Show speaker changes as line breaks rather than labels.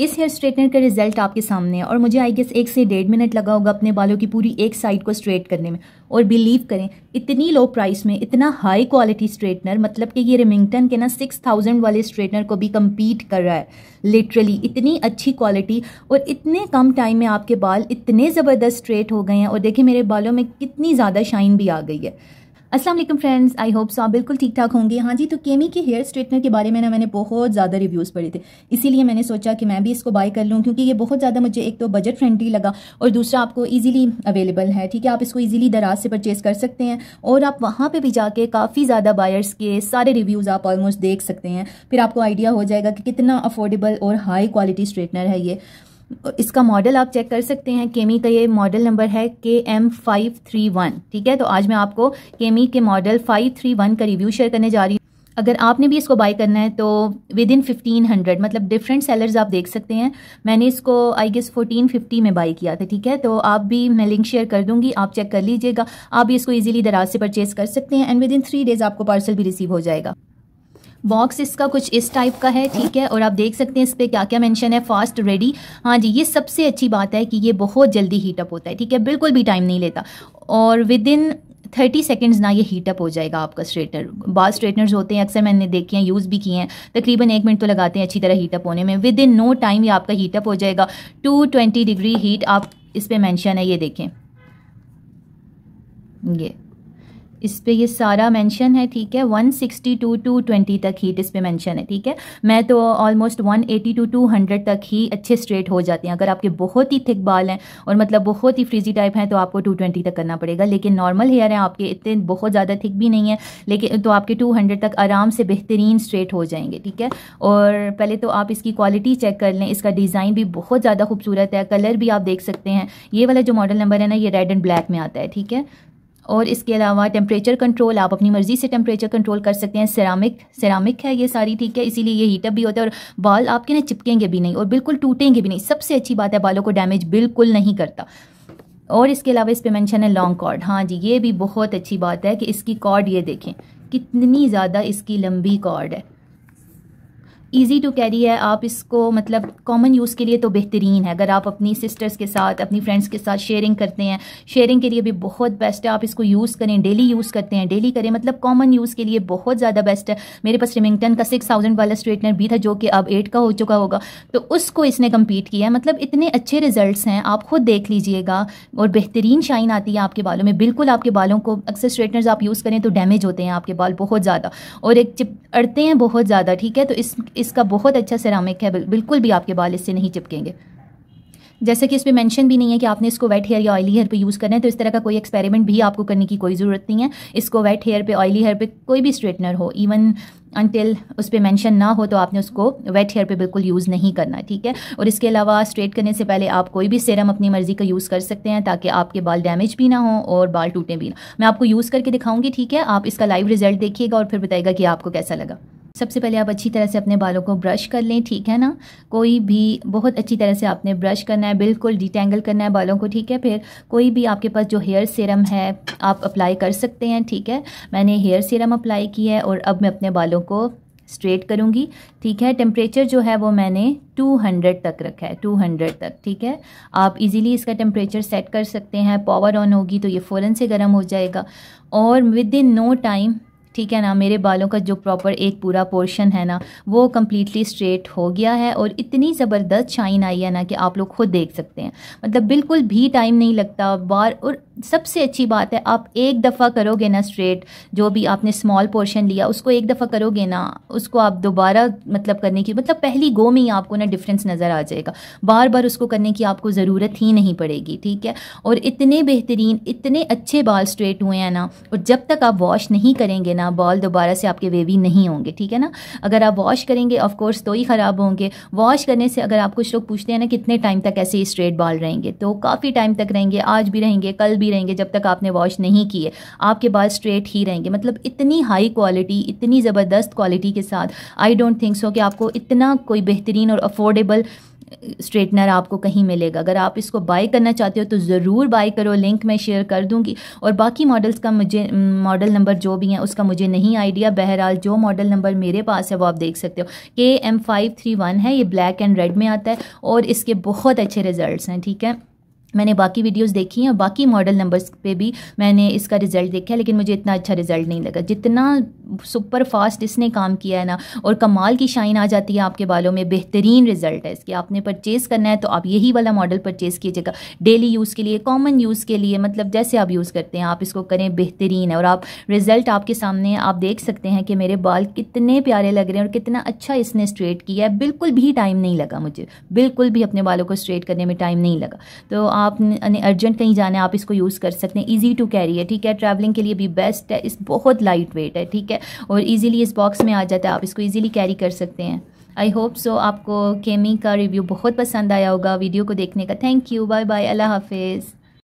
इस hair straightener का result आपके सामने है और मुझे आई गेस एक से डेढ़ मिनट लगा होगा अपने बालों की पूरी एक साइड को स्ट्रेट करने में और बिलीव करें इतनी लो प्राइस में इतना हाई क्वालिटी स्ट्रेटनर मतलब कि ये रिमिंगटन के ना सिक्स थाउजेंड वाले स्ट्रेटनर को भी कम्पीट कर रहा है लिटरली इतनी अच्छी क्वालिटी और इतने कम टाइम में आपके बाल इतने ज़बरदस्त स्ट्रेट हो गए हैं और देखिए मेरे बालों में कितनी ज़्यादा शाइन भी आ गई है असलम फ्रेंड्स आई होप सो आप बिल्कुल ठीक ठाक होंगे हाँ जी तो केमी के हेयर स्ट्रेटनर के बारे में ना मैंने बहुत ज़्यादा रिव्यूज़ पढ़े थे इसीलिए मैंने सोचा कि मैं भी इसको बाय कर लूँ क्योंकि ये बहुत ज़्यादा मुझे एक तो बजट फ्रेंडली लगा और दूसरा आपको ईजिली अवेलेबल है ठीक है आप इसको ईजिली दराज से परचेज कर सकते हैं और आप वहाँ पर भी जाके काफ़ी ज़्यादा बायर्स के सारे रिव्यूज़ आप ऑलमोस्ट देख सकते हैं फिर आपको आइडिया हो जाएगा कि कितना अफोर्डेबल और हाई क्वालिटी स्ट्रेटनर है ये इसका मॉडल आप चेक कर सकते हैं केमी का ये मॉडल नंबर है के एम फाइव थ्री वन ठीक है तो आज मैं आपको केमी के मॉडल फाइव थ्री वन का रिव्यू शेयर करने जा रही हूँ अगर आपने भी इसको बाई करना है तो विद इन फिफ्टीन हंड्रेड मतलब डिफरेंट सेलर्स आप देख सकते हैं मैंने इसको आई गेस फोर्टीन फिफ्टी में बाई किया था ठीक है तो आप भी मैं लिंक शेयर कर दूंगी आप चेक कर लीजिएगा आप भी इसको ईजिली दराज से परचेज कर सकते हैं and within three days आपको पार्सल भी रिसीव हो जाएगा बॉक्स इसका कुछ इस टाइप का है ठीक है और आप देख सकते हैं इस पर क्या क्या मेंशन है फास्ट रेडी हाँ जी ये सबसे अच्छी बात है कि ये बहुत जल्दी हीटअप होता है ठीक है बिल्कुल भी टाइम नहीं लेता और विद इन थर्टी सेकेंड्स ना ये हीटअप हो जाएगा आपका स्ट्रेटनर बाल स्ट्रेटनर्स होते हैं अक्सर मैंने देखे हैं यूज़ भी किए हैं तकरीबन एक मिनट तो लगाते हैं अच्छी तरह हीटअप होने में विद इन नो टाइम ये आपका हीटअप हो जाएगा टू ट्वेंटी डिग्री हीट आप इस पर मैंशन है ये देखें ये इस पर ये सारा मेंशन है ठीक है 162 टू 20 तक हीट इस पर मेंशन है ठीक है मैं तो ऑलमोस्ट 180 टू 200 तक ही अच्छे स्ट्रेट हो जाते हैं अगर आपके बहुत ही थिक बाल हैं और मतलब बहुत ही फ्रीजी टाइप हैं तो आपको 220 तक करना पड़ेगा लेकिन नॉर्मल हेयर हैं आपके इतने बहुत ज़्यादा थिक भी नहीं है लेकिन तो आपके हंड्रेड तक आराम से बेहतरीन स्ट्रेट हो जाएंगे ठीक है और पहले तो आप इसकी क्वालिटी चेक कर लें इसका डिज़ाइन भी बहुत ज़्यादा खूबसूरत है कलर भी आप देख सकते हैं ये वाला जो मॉडल नंबर है ना ये रेड एंड ब्लैक में आता है ठीक है और इसके अलावा टेम्परेचर कंट्रोल आप अपनी मर्ज़ी से टेम्परेचर कंट्रोल कर सकते हैं सिरामिक सेरामिक है ये सारी ठीक है इसीलिए ये हीटअप भी होता है और बाल आपके ना चिपकेंगे भी नहीं और बिल्कुल टूटेंगे भी नहीं सबसे अच्छी बात है बालों को डैमेज बिल्कुल नहीं करता और इसके अलावा इस पर मैंशन है लॉन्ग कॉर्ड हाँ जी ये भी बहुत अच्छी बात है कि इसकी कॉर्ड ये देखें कितनी ज़्यादा इसकी लंबी कॉर्ड है ईजी टू कैरी है आप इसको मतलब कॉमन यूज़ के लिए तो बेहतरीन है अगर आप अपनी सिस्टर्स के साथ अपनी फ्रेंड्स के साथ शेयरिंग करते हैं शेयरिंग के लिए भी बहुत बेस्ट है आप इसको यूज़ करें डेली यूज़ करते हैं डेली करें मतलब कॉमन यूज़ के लिए बहुत ज़्यादा बेस्ट है मेरे पास रिमिंगटन का सिक्स थाउजेंड वाला स्ट्रेटनर भी था जो कि अब एट का हो चुका होगा तो उसको इसने कम्पीट किया है मतलब इतने अच्छे रिजल्ट हैं आप खुद देख लीजिएगा और बेहतरीन शाइन आती है आपके बालों में बिल्कुल आपके बालों को अक्सर स्ट्रेटनर्स आप यूज़ करें तो डैमेज होते हैं आपके बाल बहुत ज़्यादा और एक चिप अड़ते हैं बहुत ज़्यादा ठीक है तो इस इसका बहुत अच्छा सिरामिक है बिल्कुल भी आपके बाल इससे नहीं चिपकेंगे जैसे कि इस पर मैंशन भी नहीं है कि आपने इसको वेट हेयर या ऑयली हेयर पे यूज़ करना है तो इस तरह का कोई एक्सपेरिमेंट भी आपको करने की कोई ज़रूरत नहीं है इसको वेट हेयर पे ऑयली हेयर पे कोई भी स्ट्रेटनर हो इवन अनटिल उस पर मैंशन ना हो तो आपने उसको वेट हेयर पे बिल्कुल यूज़ नहीं करना ठीक है और इसके अलावा स्ट्रेट करने से पहले आप कोई भी सिरम अपनी मर्ज़ी का यूज़ कर सकते हैं ताकि आपके बाल डैमेज भी ना हो और बाल टूटें भी ना मैं आपको यूज़ करके दिखाऊंगी ठीक है आप इसका लाइव रिजल्ट देखिएगा और फिर बताइएगा कि आपको कैसा लगा सबसे पहले आप अच्छी तरह से अपने बालों को ब्रश कर लें ठीक है ना कोई भी बहुत अच्छी तरह से आपने ब्रश करना है बिल्कुल डिटेंगल करना है बालों को ठीक है फिर कोई भी आपके पास जो हेयर सीरम है आप अप्लाई कर सकते हैं ठीक है मैंने हेयर सीरम अप्लाई की है और अब मैं अपने बालों को स्ट्रेट करूँगी ठीक है टेम्परेचर जो है वो मैंने 200 तक रखा है 200 तक ठीक है आप इजीली इसका टेम्परेचर सेट कर सकते हैं पावर ऑन होगी तो ये फ़ौरन से गर्म हो जाएगा और विद इन नो टाइम ठीक है ना मेरे बालों का जो प्रॉपर एक पूरा पोर्शन है ना वो कम्प्लीटली स्ट्रेट हो गया है और इतनी ज़बरदस्त शाइन आई है ना कि आप लोग खुद देख सकते हैं मतलब बिल्कुल भी टाइम नहीं लगता बार और सबसे अच्छी बात है आप एक दफ़ा करोगे ना स्ट्रेट जो भी आपने स्मॉल पोर्शन लिया उसको एक दफ़ा करोगे ना उसको आप दोबारा मतलब करने की मतलब पहली गो में ही आपको ना डिफरेंस नज़र आ जाएगा बार बार उसको करने की आपको ज़रूरत ही नहीं पड़ेगी ठीक है और इतने बेहतरीन इतने अच्छे बाल स्ट्रेट हुए हैं ना और जब तक आप वॉश नहीं करेंगे ना ना बॉल दोबारा से आपके वेवी नहीं होंगे ठीक है ना अगर आप वॉश करेंगे ऑफ कोर्स तो ही ख़राब होंगे वॉश करने से अगर आप कुछ लोग पूछते हैं ना कितने टाइम तक ऐसे स्ट्रेट बॉल रहेंगे तो काफ़ी टाइम तक रहेंगे आज भी रहेंगे कल भी रहेंगे जब तक आपने वॉश नहीं किए आपके बाल स्ट्रेट ही रहेंगे मतलब इतनी हाई क्वालिटी इतनी ज़बरदस्त क्वालिटी के साथ आई डोंट थिंक सो कि आपको इतना कोई बेहतरीन और अफोर्डेबल स्ट्रेटनर आपको कहीं मिलेगा अगर आप इसको बाई करना चाहते हो तो ज़रूर बाई करो लिंक मैं शेयर कर दूंगी और बाकी मॉडल्स का मुझे मॉडल नंबर जो भी हैं उसका मुझे नहीं आइडिया बहरहाल जो मॉडल नंबर मेरे पास है वो आप देख सकते हो के एम फाइव थ्री वन है ये ब्लैक एंड रेड में आता है और इसके बहुत अच्छे रिजल्ट हैं ठीक है मैंने बाकी वीडियोस देखी हैं और बाकी मॉडल नंबर्स पे भी मैंने इसका रिज़ल्ट देखा है लेकिन मुझे इतना अच्छा रिज़ल्ट नहीं लगा जितना सुपर फास्ट इसने काम किया है ना और कमाल की शाइन आ जाती है आपके बालों में बेहतरीन रिज़ल्ट है इसके आपने परचेज़ करना है तो आप यही वाला मॉडल परचेज़ कीजिएगा डेली यूज़ के लिए कॉमन यूज़ के लिए मतलब जैसे आप यूज़ करते हैं आप इसको करें बेहतरीन है और आप रिज़ल्ट आपके सामने आप देख सकते हैं कि मेरे बाल कितने प्यारे लग रहे हैं और कितना अच्छा इसने स्ट्रेट किया है बिल्कुल भी टाइम नहीं लगा मुझे बिल्कुल भी अपने बालों को स्ट्रेट करने में टाइम नहीं लगा तो आप आपने अर्जेंट कहीं जाना है आप इसको यूज़ कर सकते हैं ईजी टू कैरी है ठीक है ट्रैवलिंग के लिए भी बेस्ट है इस बहुत लाइट वेट है ठीक है और ईजिली इस बॉक्स में आ जाता है आप इसको ईजिली कैरी कर सकते हैं आई होप सो आपको केमी का रिव्यू बहुत पसंद आया होगा वीडियो को देखने का thank you bye bye Allah हाफिज़